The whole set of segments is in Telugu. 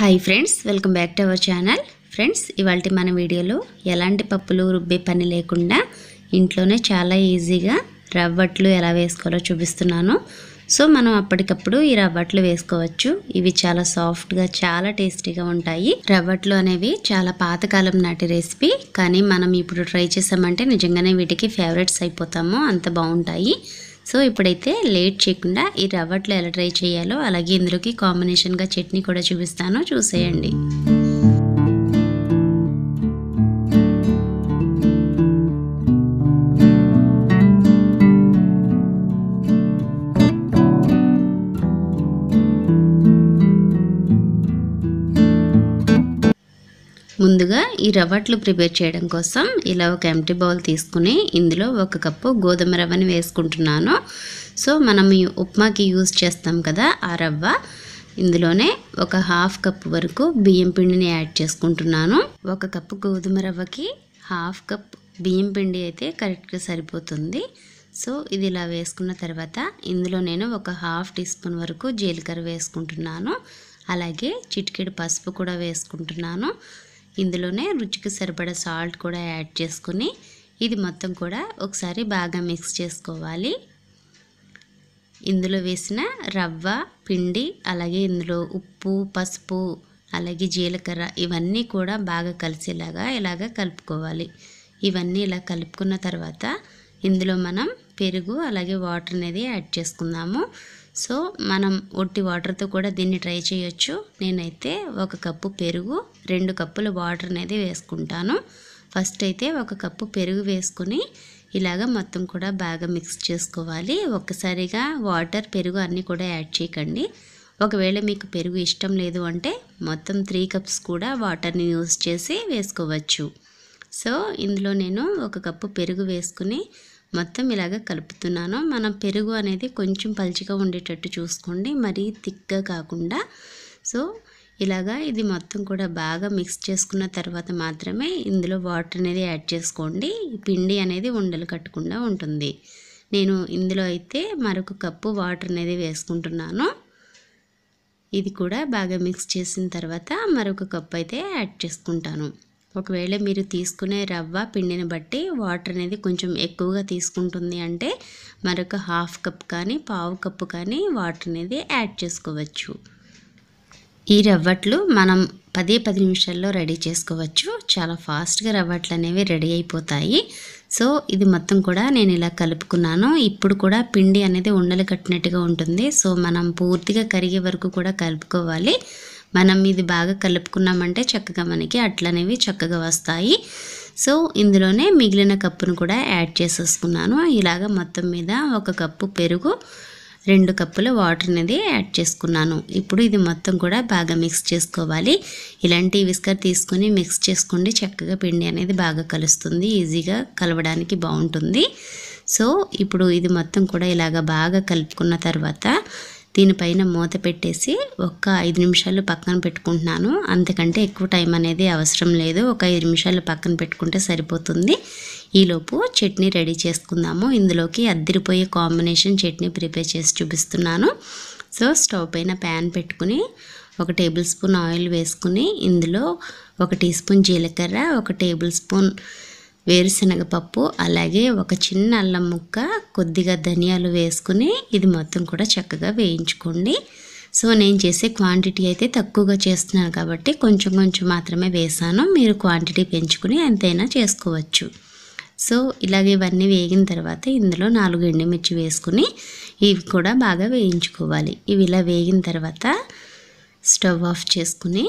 hi friends welcome back to our channel friends ఇవాళ మన వీడియోలో ఎలాంటి పప్పులు రుబ్బే పని లేకుండా ఇంట్లోనే చాలా ఈజీగా రవ్వట్లు ఎలా వేసుకోవాలో చూపిస్తున్నాను సో మనం అప్పటికప్పుడు ఈ రవ్వట్లు వేసుకోవచ్చు ఇవి చాలా సాఫ్ట్గా చాలా టేస్టీగా ఉంటాయి రవ్వట్లు అనేవి చాలా పాతకాలం నాటి రెసిపీ కానీ మనం ఇప్పుడు ట్రై చేసామంటే నిజంగానే వీటికి ఫేవరెట్స్ అయిపోతాము అంత బాగుంటాయి సో ఇప్పుడైతే లేట్ చేయకుండా ఈ రవ్వట్లో ఎలా ట్రై చేయాలో అలాగే ఇందులోకి కాంబినేషన్గా చట్నీ కూడా చూపిస్తాను చూసేయండి ఈ రవ్వట్లు ప్రిపేర్ చేయడం కోసం ఇలా ఒక ఎంటీ బౌల్ తీసుకుని ఇందులో ఒక కప్పు గోధుమ రవ్వని వేసుకుంటున్నాను సో మనం ఉప్మాకి యూజ్ చేస్తాం కదా ఆ రవ్వ ఇందులోనే ఒక హాఫ్ కప్పు వరకు బియ్యం పిండిని యాడ్ చేసుకుంటున్నాను ఒక కప్పు గోధుమ రవ్వకి హాఫ్ కప్ బియ్యం పిండి అయితే కరెక్ట్గా సరిపోతుంది సో ఇది ఇలా వేసుకున్న తర్వాత ఇందులో నేను ఒక హాఫ్ టీ స్పూన్ వరకు జీలకర్ర వేసుకుంటున్నాను అలాగే చిటికెడు పసుపు కూడా వేసుకుంటున్నాను ఇందులోనే రుచికి సరిపడ సాల్ట్ కూడా యాడ్ చేసుకుని ఇది మొత్తం కూడా ఒకసారి బాగా మిక్స్ చేసుకోవాలి ఇందులో వేసిన రవ్వ పిండి అలాగే ఇందులో ఉప్పు పసుపు అలాగే జీలకర్ర ఇవన్నీ కూడా బాగా కలిసేలాగా ఇలాగ కలుపుకోవాలి ఇవన్నీ ఇలా కలుపుకున్న తర్వాత ఇందులో మనం పెరుగు అలాగే వాటర్ అనేది యాడ్ చేసుకుందాము సో మనం ఒట్టి వాటర్తో కూడా దీన్ని ట్రై చేయొచ్చు నేనైతే ఒక కప్పు పెరుగు రెండు కప్పులు వాటర్ అనేది వేసుకుంటాను ఫస్ట్ అయితే ఒక కప్పు పెరుగు వేసుకుని ఇలాగ మొత్తం కూడా బాగా మిక్స్ చేసుకోవాలి ఒక్కసారిగా వాటర్ పెరుగు అన్నీ కూడా యాడ్ చేయకండి ఒకవేళ మీకు పెరుగు ఇష్టం లేదు అంటే మొత్తం త్రీ కప్స్ కూడా వాటర్ని యూజ్ చేసి వేసుకోవచ్చు సో ఇందులో నేను ఒక కప్పు పెరుగు వేసుకుని మొత్తం ఇలాగ కలుపుతున్నాను మనం పెరుగు అనేది కొంచెం పల్చిగా ఉండేటట్టు చూసుకోండి మరీ థిక్గా కాకుండా సో ఇలాగా ఇది మొత్తం కూడా బాగా మిక్స్ చేసుకున్న తర్వాత మాత్రమే ఇందులో వాటర్ అనేది యాడ్ చేసుకోండి పిండి అనేది ఉండలు కట్టకుండా ఉంటుంది నేను ఇందులో అయితే మరొక కప్పు వాటర్ అనేది వేసుకుంటున్నాను ఇది కూడా బాగా మిక్స్ చేసిన తర్వాత మరొక కప్పు అయితే యాడ్ చేసుకుంటాను ఒకవేళ మీరు తీసుకునే రవ్వ పిండిని బట్టి వాటర్ అనేది కొంచెం ఎక్కువగా తీసుకుంటుంది అంటే మరొక హాఫ్ కప్ కానీ పావు కప్పు కానీ వాటర్ అనేది యాడ్ చేసుకోవచ్చు ఈ రవ్వట్లు మనం పదే పది నిమిషాల్లో రెడీ చేసుకోవచ్చు చాలా ఫాస్ట్గా రవ్వట్లు అనేవి రెడీ అయిపోతాయి సో ఇది మొత్తం కూడా నేను ఇలా కలుపుకున్నాను ఇప్పుడు కూడా పిండి అనేది ఉండలు కట్టినట్టుగా ఉంటుంది సో మనం పూర్తిగా కరిగే వరకు కూడా కలుపుకోవాలి మనం ఇది బాగా కలుపుకున్నామంటే చక్కగా మనకి అట్లనేవి చక్కగా వస్తాయి సో ఇందులోనే మిగిలిన కప్పును కూడా యాడ్ చేసేసుకున్నాను ఇలాగ మొత్తం మీద ఒక కప్పు పెరుగు రెండు కప్పుల వాటర్ అనేది యాడ్ చేసుకున్నాను ఇప్పుడు ఇది మొత్తం కూడా బాగా మిక్స్ చేసుకోవాలి ఇలాంటి విస్కర్ తీసుకొని మిక్స్ చేసుకోండి చక్కగా పిండి అనేది బాగా కలుస్తుంది ఈజీగా కలవడానికి బాగుంటుంది సో ఇప్పుడు ఇది మొత్తం కూడా ఇలాగ బాగా కలుపుకున్న తర్వాత దీనిపైన మూత పెట్టేసి ఒక్క ఐదు నిమిషాలు పక్కన పెట్టుకుంటున్నాను అంతకంటే ఎక్కువ టైం అనేది అవసరం లేదు ఒక ఐదు నిమిషాలు పక్కన పెట్టుకుంటే సరిపోతుంది ఈలోపు చట్నీ రెడీ చేసుకుందాము ఇందులోకి అద్దరిపోయే కాంబినేషన్ చట్నీ ప్రిపేర్ చేసి చూపిస్తున్నాను సో స్టవ్ పైన ప్యాన్ పెట్టుకుని ఒక టేబుల్ స్పూన్ ఆయిల్ వేసుకుని ఇందులో ఒక టీ స్పూన్ జీలకర్ర ఒక టేబుల్ స్పూన్ వేరుశనగ పప్పు అలాగే ఒక చిన్న అల్లం ముక్క కొద్దిగా ధనియాలు వేసుకుని ఇది మొత్తం కూడా చక్కగా వేయించుకోండి సో నేను చేసే క్వాంటిటీ అయితే తక్కువగా చేస్తున్నాను కాబట్టి కొంచెం కొంచెం మాత్రమే వేసాను మీరు క్వాంటిటీ పెంచుకుని ఎంతైనా చేసుకోవచ్చు సో ఇలాగే ఇవన్నీ వేగిన తర్వాత ఇందులో నాలుగు ఎండుమిర్చి వేసుకుని ఇవి కూడా బాగా వేయించుకోవాలి ఇవి ఇలా వేగిన తర్వాత స్టవ్ ఆఫ్ చేసుకుని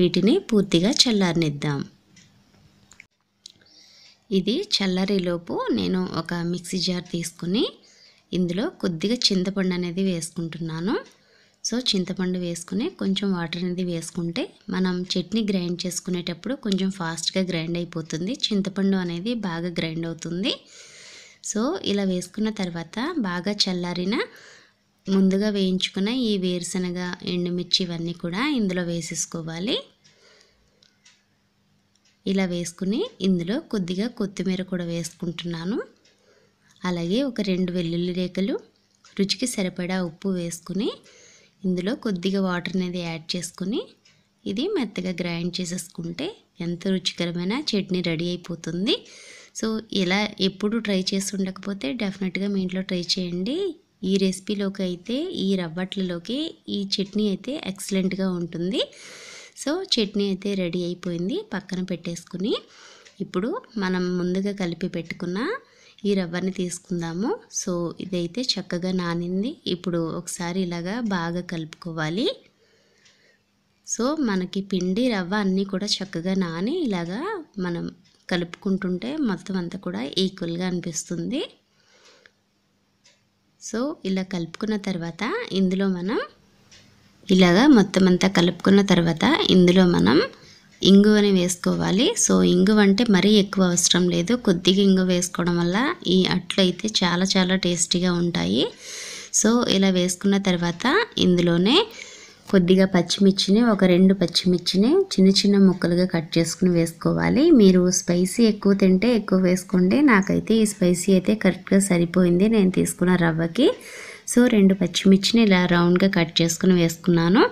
వీటిని పూర్తిగా చల్లారనిద్దాం ఇది చల్లరిలోపు నేను ఒక మిక్సీ జార్ తీసుకుని ఇందులో కొద్దిగా చింతపండు అనేది వేసుకుంటున్నాను సో చింతపండు వేసుకుని కొంచెం వాటర్ అనేది వేసుకుంటే మనం చట్నీ గ్రైండ్ చేసుకునేటప్పుడు కొంచెం ఫాస్ట్గా గ్రైండ్ అయిపోతుంది చింతపండు అనేది బాగా గ్రైండ్ అవుతుంది సో ఇలా వేసుకున్న తర్వాత బాగా చల్లారిన ముందుగా వేయించుకున్న ఈ వేరుశనగ ఎండుమిర్చి ఇవన్నీ కూడా ఇందులో వేసేసుకోవాలి ఇలా వేసుకుని ఇందులో కొద్దిగా కొత్తిమీర కూడా వేసుకుంటున్నాను అలాగే ఒక రెండు వెల్లుల్లి రేఖలు రుచికి సరిపడా ఉప్పు వేసుకుని ఇందులో కొద్దిగా వాటర్ అనేది యాడ్ చేసుకుని ఇది మెత్తగా గ్రైండ్ చేసేసుకుంటే ఎంత రుచికరమైన చట్నీ రెడీ అయిపోతుంది సో ఇలా ఎప్పుడు ట్రై చేసి ఉండకపోతే డెఫినెట్గా మీ ఇంట్లో ట్రై చేయండి ఈ రెసిపీలోకి అయితే ఈ రవ్వట్లలోకి ఈ చట్నీ అయితే ఎక్సలెంట్గా ఉంటుంది సో చట్నీ అయితే రెడీ అయిపోయింది పక్కన పెట్టేసుకుని ఇప్పుడు మనం ముందుగా కలిపి పెట్టుకున్న ఈ రవ్వని తీసుకుందాము సో ఇదైతే చక్కగా నానింది ఇప్పుడు ఒకసారి ఇలాగా బాగా కలుపుకోవాలి సో మనకి పిండి రవ్వ అన్నీ కూడా చక్కగా నాని ఇలాగా మనం కలుపుకుంటుంటే మొత్తం అంతా కూడా ఈక్వల్గా అనిపిస్తుంది సో ఇలా కలుపుకున్న తర్వాత ఇందులో మనం ఇలాగా మొత్తం అంతా కలుపుకున్న తర్వాత ఇందులో మనం ఇంగువని వేసుకోవాలి సో ఇంగువ అంటే మరీ ఎక్కువ అవసరం లేదు కొద్దిగా ఇంగువ వేసుకోవడం వల్ల ఈ అట్లు అయితే చాలా చాలా టేస్టీగా ఉంటాయి సో ఇలా వేసుకున్న తర్వాత ఇందులోనే కొద్దిగా పచ్చిమిర్చిని ఒక రెండు పచ్చిమిర్చిని చిన్న చిన్న ముక్కలుగా కట్ చేసుకుని వేసుకోవాలి మీరు స్పైసీ ఎక్కువ తింటే ఎక్కువ వేసుకోండి నాకైతే ఈ స్పైసీ అయితే కరెక్ట్గా సరిపోయింది నేను తీసుకున్న రవ్వకి సో రెండు పచ్చిమిర్చిని ఇలా రౌండ్గా కట్ చేసుకుని వేసుకున్నాను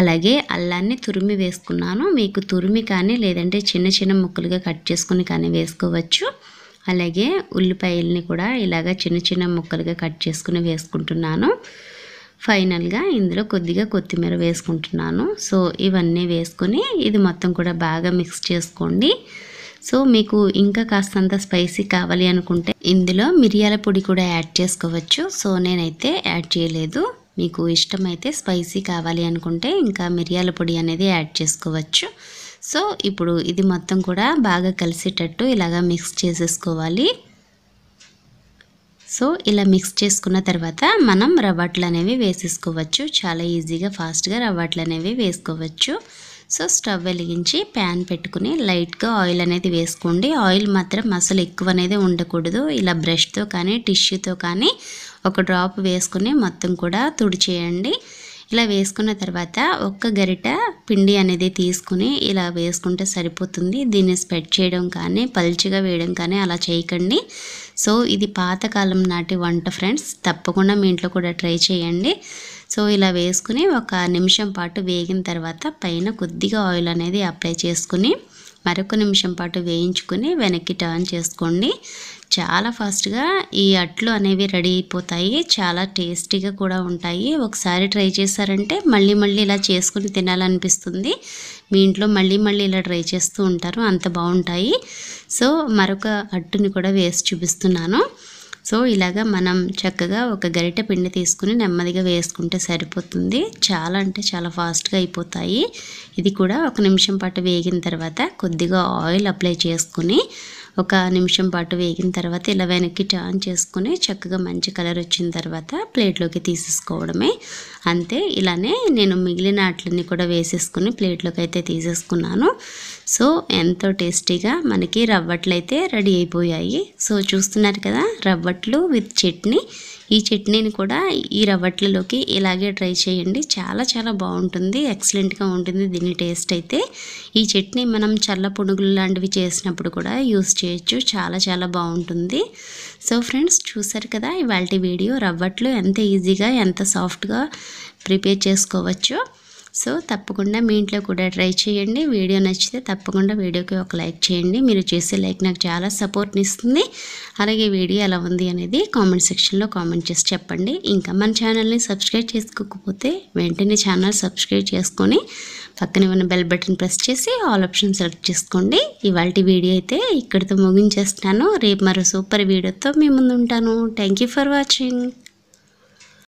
అలాగే అల్లాన్ని తురిమి వేసుకున్నాను మీకు తురిమి కానీ లేదంటే చిన్న చిన్న ముక్కలుగా కట్ చేసుకుని కానీ వేసుకోవచ్చు అలాగే ఉల్లిపాయల్ని కూడా ఇలాగ చిన్న చిన్న ముక్కలుగా కట్ చేసుకుని వేసుకుంటున్నాను ఫైనల్గా ఇందులో కొద్దిగా కొత్తిమీర వేసుకుంటున్నాను సో ఇవన్నీ వేసుకొని ఇది మొత్తం కూడా బాగా మిక్స్ చేసుకోండి సో మీకు ఇంకా కాస్తంత స్పైసీ కావాలి అనుకుంటే ఇందులో మిరియాల పొడి కూడా యాడ్ చేసుకోవచ్చు సో నేనైతే యాడ్ చేయలేదు మీకు ఇష్టమైతే స్పైసీ కావాలి అనుకుంటే ఇంకా మిరియాల పొడి అనేది యాడ్ చేసుకోవచ్చు సో ఇప్పుడు ఇది మొత్తం కూడా బాగా కలిసేటట్టు ఇలాగా మిక్స్ చేసేసుకోవాలి సో ఇలా మిక్స్ చేసుకున్న తర్వాత మనం రవ్వట్లు అనేవి వేసేసుకోవచ్చు చాలా ఈజీగా ఫాస్ట్గా రవ్వట్లు అనేవి వేసుకోవచ్చు సో స్టవ్ వెలిగించి ప్యాన్ పెట్టుకుని లైట్గా ఆయిల్ అనేది వేసుకోండి ఆయిల్ మాత్రం అసలు ఎక్కువ అనేది ఉండకూడదు ఇలా బ్రష్తో కానీ టిష్యూతో కానీ ఒక డ్రాప్ వేసుకుని మొత్తం కూడా తుడిచేయండి ఇలా వేసుకున్న తర్వాత ఒక్క గరిట పిండి అనేది తీసుకుని ఇలా వేసుకుంటే సరిపోతుంది దీన్ని స్ప్రెడ్ చేయడం కానీ పల్చిగా వేయడం కానీ అలా చేయకండి సో ఇది పాతకాలం నాటి వంట ఫ్రెండ్స్ తప్పకుండా మీ ఇంట్లో కూడా ట్రై చేయండి సో ఇలా వేసుకుని ఒక నిమిషం పాటు వేగిన తర్వాత పైన కొద్దిగా ఆయిల్ అనేది అప్లై చేసుకుని మరొక నిమిషం పాటు వేయించుకుని వెనక్కి టర్న్ చేసుకోండి చాలా ఫాస్ట్గా ఈ అట్లు అనేవి రెడీ అయిపోతాయి చాలా టేస్టీగా కూడా ఉంటాయి ఒకసారి ట్రై చేశారంటే మళ్ళీ మళ్ళీ ఇలా చేసుకుని తినాలనిపిస్తుంది మీ ఇంట్లో మళ్ళీ మళ్ళీ ఇలా ట్రై చేస్తూ ఉంటారు అంత బాగుంటాయి సో మరొక అట్టుని కూడా వేసి చూపిస్తున్నాను సో ఇలాగ మనం చక్కగా ఒక గరిట పిండి తీసుకుని నెమ్మదిగా వేసుకుంటే సరిపోతుంది చాలా అంటే చాలా ఫాస్ట్గా అయిపోతాయి ఇది కూడా ఒక నిమిషం పాటు వేగిన తర్వాత కొద్దిగా ఆయిల్ అప్లై చేసుకుని ఒక నిమిషం పాటు వేగిన తర్వాత ఇలా వెనక్కి టర్న్ చేసుకుని చక్కగా మంచి కలర్ వచ్చిన తర్వాత ప్లేట్లోకి తీసేసుకోవడమే అంతే ఇలానే నేను మిగిలిన అట్లన్నీ కూడా వేసేసుకుని ప్లేట్లోకి అయితే తీసేసుకున్నాను సో ఎంతో టేస్టీగా మనకి రవ్వట్లు అయితే రెడీ అయిపోయాయి సో చూస్తున్నారు కదా రవ్వట్లు విత్ చట్నీ ఈ చట్నీని కూడా ఈ రవ్వట్లలోకి ఇలాగే ట్రై చేయండి చాలా చాలా బాగుంటుంది ఎక్సలెంట్గా ఉంటుంది దీని టేస్ట్ అయితే ఈ చట్నీ మనం చల్ల పునుగులు లాంటివి చేసినప్పుడు కూడా యూస్ చేయొచ్చు చాలా చాలా బాగుంటుంది సో ఫ్రెండ్స్ చూసారు కదా ఇవాళ వీడియో రవ్వట్లు ఎంత ఈజీగా ఎంత సాఫ్ట్గా ప్రిపేర్ చేసుకోవచ్చు సో తప్పకుండా మీ ఇంట్లో కూడా ట్రై చేయండి వీడియో నచ్చితే తప్పకుండా వీడియోకి ఒక లైక్ చేయండి మీరు చేసే లైక్ నాకు చాలా సపోర్ట్ని ఇస్తుంది అలాగే వీడియో ఎలా ఉంది అనేది కామెంట్ సెక్షన్లో కామెంట్ చేసి చెప్పండి ఇంకా మన ఛానల్ని సబ్స్క్రైబ్ చేసుకోకపోతే వెంటనే ఛానల్ సబ్స్క్రైబ్ చేసుకొని పక్కన ఉన్న బెల్ బటన్ ప్రెస్ చేసి ఆల్ ఆప్షన్ సెలెక్ట్ చేసుకోండి ఇవాళ వీడియో అయితే ఇక్కడితో ముగించేస్తాను రేపు మరో సూపర్ వీడియోతో మీ ముందు ఉంటాను థ్యాంక్ ఫర్ వాచింగ్